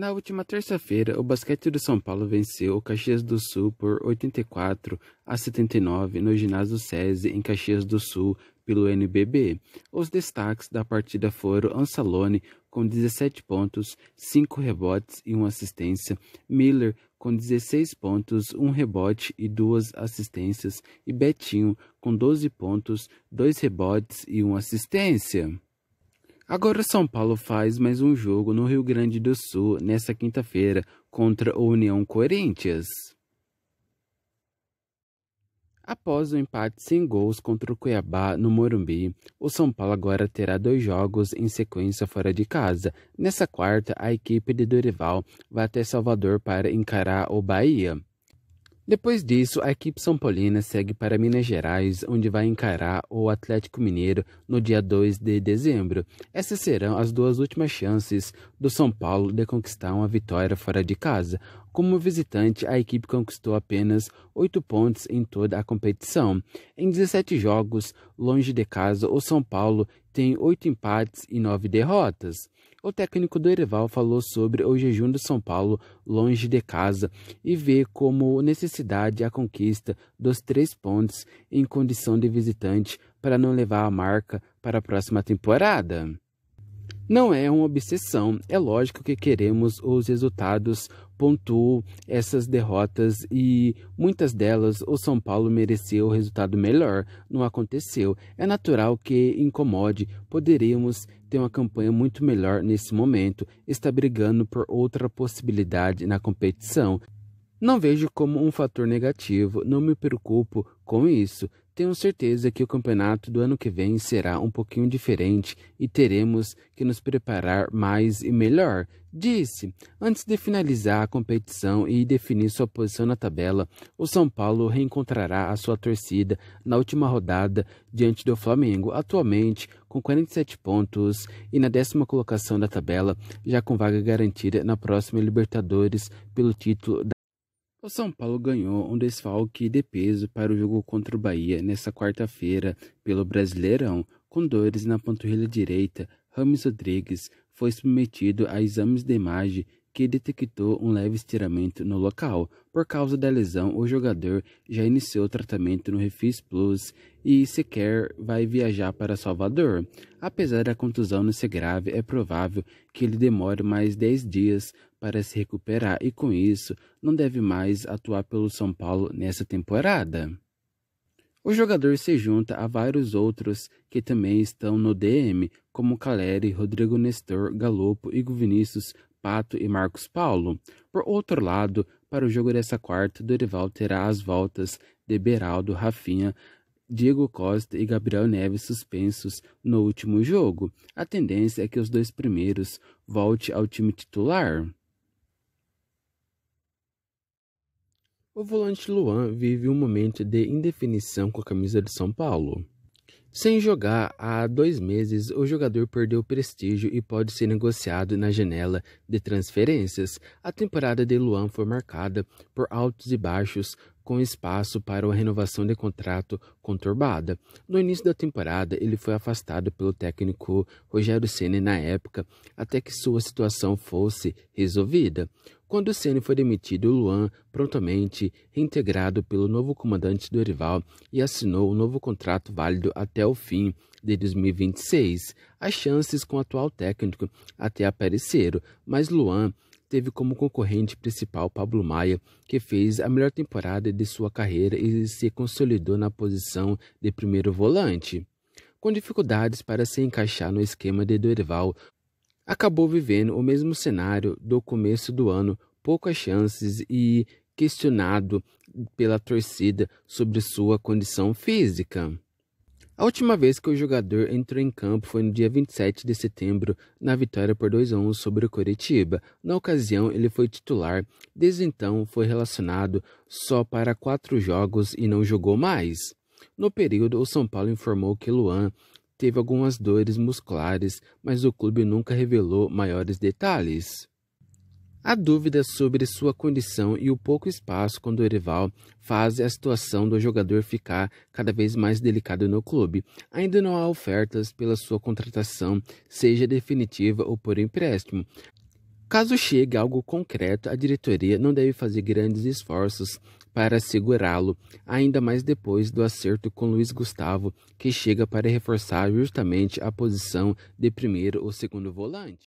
Na última terça-feira, o basquete do São Paulo venceu o Caxias do Sul por 84 a 79 no ginásio SESI em Caxias do Sul pelo NBB. Os destaques da partida foram Ansalone com 17 pontos, 5 rebotes e 1 assistência, Miller com 16 pontos, 1 rebote e 2 assistências e Betinho com 12 pontos, 2 rebotes e 1 assistência. Agora São Paulo faz mais um jogo no Rio Grande do Sul nesta quinta-feira contra o União Corinthians. Após o um empate sem gols contra o Cuiabá no Morumbi, o São Paulo agora terá dois jogos em sequência fora de casa. Nessa quarta, a equipe de Dorival vai até Salvador para encarar o Bahia. Depois disso, a equipe São Paulina segue para Minas Gerais, onde vai encarar o Atlético Mineiro no dia 2 de dezembro. Essas serão as duas últimas chances do São Paulo de conquistar uma vitória fora de casa. Como visitante, a equipe conquistou apenas oito pontos em toda a competição. Em 17 jogos, longe de casa, o São Paulo tem oito empates e nove derrotas. O técnico do Ereval falou sobre o jejum do São Paulo longe de casa e vê como necessidade a conquista dos três pontos em condição de visitante para não levar a marca para a próxima temporada. Não é uma obsessão, é lógico que queremos os resultados, pontuo essas derrotas e muitas delas o São Paulo mereceu o resultado melhor, não aconteceu. É natural que incomode, poderíamos ter uma campanha muito melhor nesse momento, está brigando por outra possibilidade na competição. Não vejo como um fator negativo, não me preocupo com isso. Tenho certeza que o campeonato do ano que vem será um pouquinho diferente e teremos que nos preparar mais e melhor, disse. Antes de finalizar a competição e definir sua posição na tabela, o São Paulo reencontrará a sua torcida na última rodada diante do Flamengo, atualmente com 47 pontos e na décima colocação da tabela, já com vaga garantida na próxima Libertadores pelo título o São Paulo ganhou um desfalque de peso para o jogo contra o Bahia nesta quarta-feira pelo Brasileirão, com dores na panturrilha direita. Rames Rodrigues foi submetido a exames de imagem que detectou um leve estiramento no local. Por causa da lesão, o jogador já iniciou tratamento no Refis Plus e sequer vai viajar para Salvador. Apesar da contusão não ser grave, é provável que ele demore mais 10 dias para se recuperar e, com isso, não deve mais atuar pelo São Paulo nessa temporada. O jogador se junta a vários outros que também estão no DM, como Caleri, Rodrigo Nestor, Galopo, Igor Vinícius, Pato e Marcos Paulo. Por outro lado, para o jogo dessa quarta, Dorival terá as voltas de Beraldo, Rafinha, Diego Costa e Gabriel Neves suspensos no último jogo. A tendência é que os dois primeiros volte ao time titular. O volante Luan vive um momento de indefinição com a camisa de São Paulo. Sem jogar há dois meses, o jogador perdeu prestígio e pode ser negociado na janela de transferências. A temporada de Luan foi marcada por altos e baixos, com espaço para uma renovação de contrato conturbada. No início da temporada, ele foi afastado pelo técnico Rogério Ceni na época, até que sua situação fosse resolvida. Quando Ceni foi demitido, Luan prontamente reintegrado pelo novo comandante do rival e assinou um novo contrato válido até o fim de 2026. As chances com o atual técnico até apareceram, mas Luan teve como concorrente principal Pablo Maia, que fez a melhor temporada de sua carreira e se consolidou na posição de primeiro volante. Com dificuldades para se encaixar no esquema de Dorival, acabou vivendo o mesmo cenário do começo do ano, poucas chances e questionado pela torcida sobre sua condição física. A última vez que o jogador entrou em campo foi no dia 27 de setembro, na vitória por 2 a 1 sobre o Coritiba. Na ocasião, ele foi titular, desde então foi relacionado só para quatro jogos e não jogou mais. No período, o São Paulo informou que Luan teve algumas dores musculares, mas o clube nunca revelou maiores detalhes. Há dúvidas sobre sua condição e o pouco espaço com rival faz a situação do jogador ficar cada vez mais delicada no clube. Ainda não há ofertas pela sua contratação, seja definitiva ou por empréstimo. Caso chegue algo concreto, a diretoria não deve fazer grandes esforços para segurá-lo, ainda mais depois do acerto com Luiz Gustavo, que chega para reforçar justamente a posição de primeiro ou segundo volante.